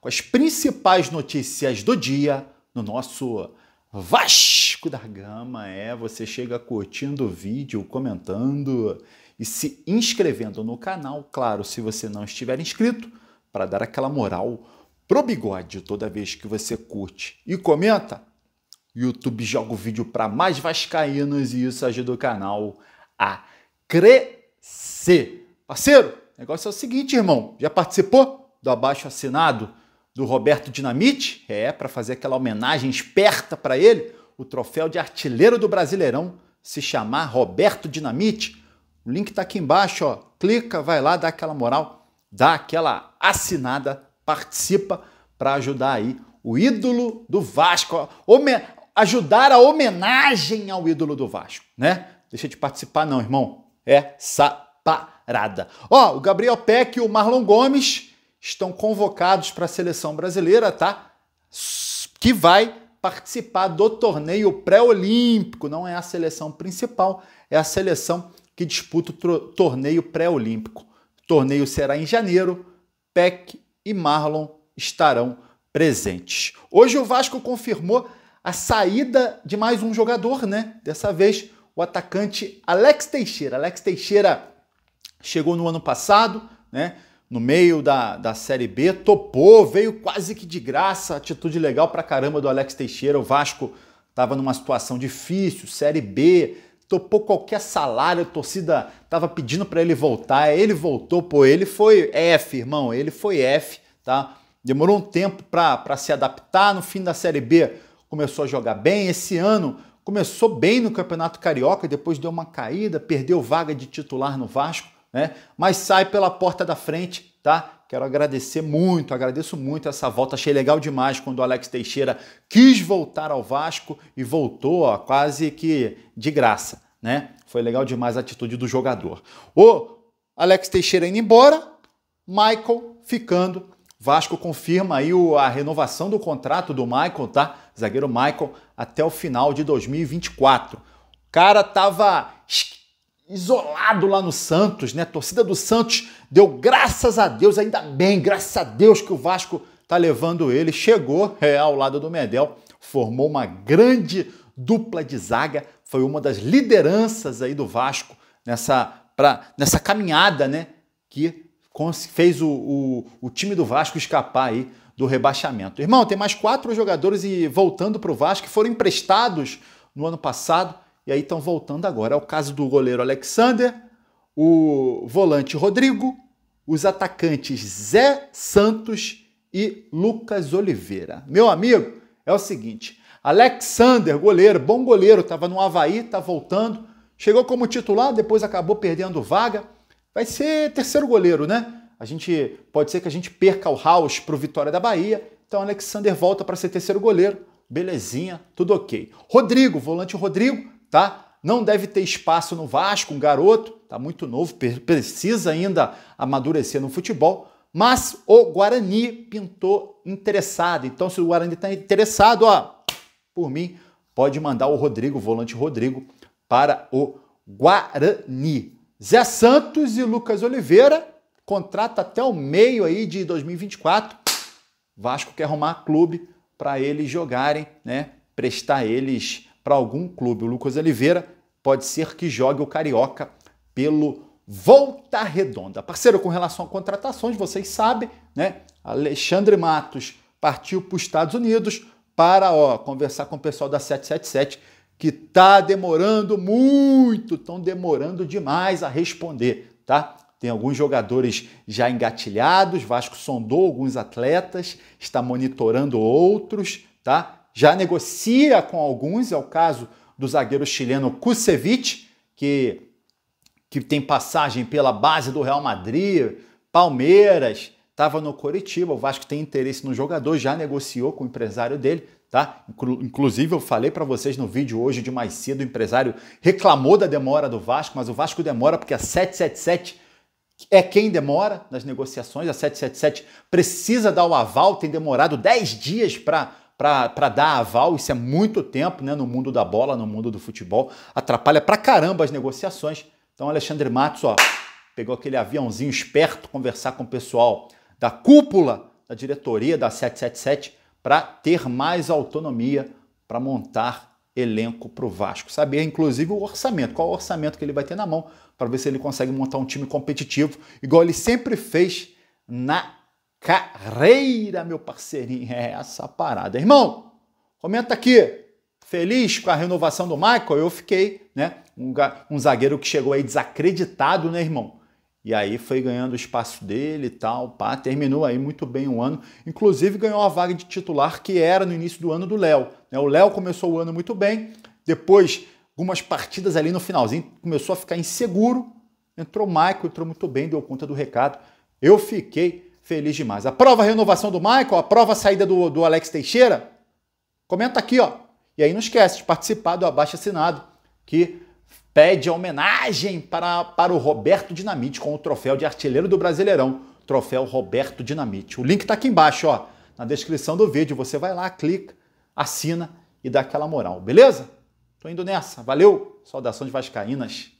com as principais notícias do dia no nosso Vasco da Gama. É, você chega curtindo o vídeo, comentando e se inscrevendo no canal, claro, se você não estiver inscrito, para dar aquela moral pro bigode toda vez que você curte e comenta. YouTube joga o vídeo para mais vascaínos e isso ajuda o canal a crescer. Parceiro, o negócio é o seguinte, irmão. Já participou do abaixo assinado? do Roberto Dinamite, é, para fazer aquela homenagem esperta para ele, o troféu de artilheiro do Brasileirão se chamar Roberto Dinamite. O link está aqui embaixo, ó. clica, vai lá, dá aquela moral, dá aquela assinada, participa para ajudar aí o ídolo do Vasco, ajudar a homenagem ao ídolo do Vasco, né? Deixa de participar não, irmão. É saparada. Ó, o Gabriel Peck e o Marlon Gomes estão convocados para a seleção brasileira, tá? Que vai participar do torneio pré-olímpico. Não é a seleção principal, é a seleção que disputa o torneio pré-olímpico. torneio será em janeiro. Peck e Marlon estarão presentes. Hoje o Vasco confirmou a saída de mais um jogador, né? Dessa vez o atacante Alex Teixeira. Alex Teixeira chegou no ano passado, né? no meio da, da Série B, topou, veio quase que de graça, atitude legal pra caramba do Alex Teixeira. O Vasco tava numa situação difícil, Série B, topou qualquer salário, a torcida tava pedindo para ele voltar, ele voltou, pô, ele foi F, irmão, ele foi F, tá? Demorou um tempo para se adaptar, no fim da Série B começou a jogar bem, esse ano começou bem no Campeonato Carioca, depois deu uma caída, perdeu vaga de titular no Vasco, né? Mas sai pela porta da frente, tá? Quero agradecer muito, agradeço muito essa volta. Achei legal demais quando o Alex Teixeira quis voltar ao Vasco e voltou, ó, quase que de graça, né? Foi legal demais a atitude do jogador. O Alex Teixeira indo embora, Michael ficando. Vasco confirma aí a renovação do contrato do Michael, tá? Zagueiro Michael até o final de 2024. O cara tava isolado lá no Santos, né? A torcida do Santos deu graças a Deus, ainda bem, graças a Deus que o Vasco tá levando ele. Chegou é, ao lado do Medel, formou uma grande dupla de zaga, foi uma das lideranças aí do Vasco nessa, pra, nessa caminhada, né? Que fez o, o, o time do Vasco escapar aí do rebaixamento. Irmão, tem mais quatro jogadores e voltando para o Vasco que foram emprestados no ano passado e aí estão voltando agora. É o caso do goleiro Alexander, o volante Rodrigo, os atacantes Zé Santos e Lucas Oliveira. Meu amigo, é o seguinte: Alexander, goleiro, bom goleiro, estava no Havaí, está voltando. Chegou como titular, depois acabou perdendo vaga. Vai ser terceiro goleiro, né? A gente pode ser que a gente perca o House para o Vitória da Bahia. Então Alexander volta para ser terceiro goleiro. Belezinha, tudo ok. Rodrigo, volante Rodrigo, tá? Não deve ter espaço no Vasco, um garoto, tá muito novo, precisa ainda amadurecer no futebol. Mas o Guarani pintou interessado. Então, se o Guarani está interessado, ó, por mim, pode mandar o Rodrigo, o volante Rodrigo, para o Guarani. Zé Santos e Lucas Oliveira, contrato até o meio aí de 2024. Vasco quer arrumar clube para eles jogarem, né? Prestar eles para algum clube. O Lucas Oliveira pode ser que jogue o Carioca pelo Volta Redonda. Parceiro, com relação a contratações, vocês sabem, né? Alexandre Matos partiu para os Estados Unidos para ó, conversar com o pessoal da 777, que tá demorando muito, estão demorando demais a responder, tá? Tem alguns jogadores já engatilhados, Vasco sondou alguns atletas, está monitorando outros, tá? já negocia com alguns, é o caso do zagueiro chileno Kusevich, que, que tem passagem pela base do Real Madrid, Palmeiras, estava no Coritiba, o Vasco tem interesse no jogador, já negociou com o empresário dele, tá? Inclusive eu falei para vocês no vídeo hoje de mais cedo, o empresário reclamou da demora do Vasco, mas o Vasco demora porque a 777 é quem demora nas negociações, a 777 precisa dar o aval, tem demorado 10 dias para para dar aval, isso é muito tempo né, no mundo da bola, no mundo do futebol, atrapalha para caramba as negociações. Então Alexandre Matos ó, pegou aquele aviãozinho esperto, conversar com o pessoal da cúpula da diretoria da 777 para ter mais autonomia para montar elenco para o Vasco. Saber, inclusive, o orçamento, qual o orçamento que ele vai ter na mão, para ver se ele consegue montar um time competitivo, igual ele sempre fez na carreira, meu parceirinho. É essa parada. Irmão, comenta aqui. Feliz com a renovação do Michael? Eu fiquei, né? Um, um zagueiro que chegou aí desacreditado, né, irmão? E aí foi ganhando o espaço dele e tal, pá. Terminou aí muito bem o ano. Inclusive ganhou a vaga de titular que era no início do ano do Léo. Né? O Léo começou o ano muito bem, depois algumas partidas ali no finalzinho começou a ficar inseguro. Entrou o Michael, entrou muito bem, deu conta do recado. Eu fiquei feliz demais. Aprova é a renovação do Michael? Aprova é a saída do, do Alex Teixeira? Comenta aqui, ó. E aí não esquece de participar do Abaixo Assinado, que pede homenagem para, para o Roberto Dinamite com o troféu de artilheiro do Brasileirão, troféu Roberto Dinamite. O link está aqui embaixo, ó, na descrição do vídeo. Você vai lá, clica, assina e dá aquela moral, beleza? Tô indo nessa. Valeu. Saudações vascaínas.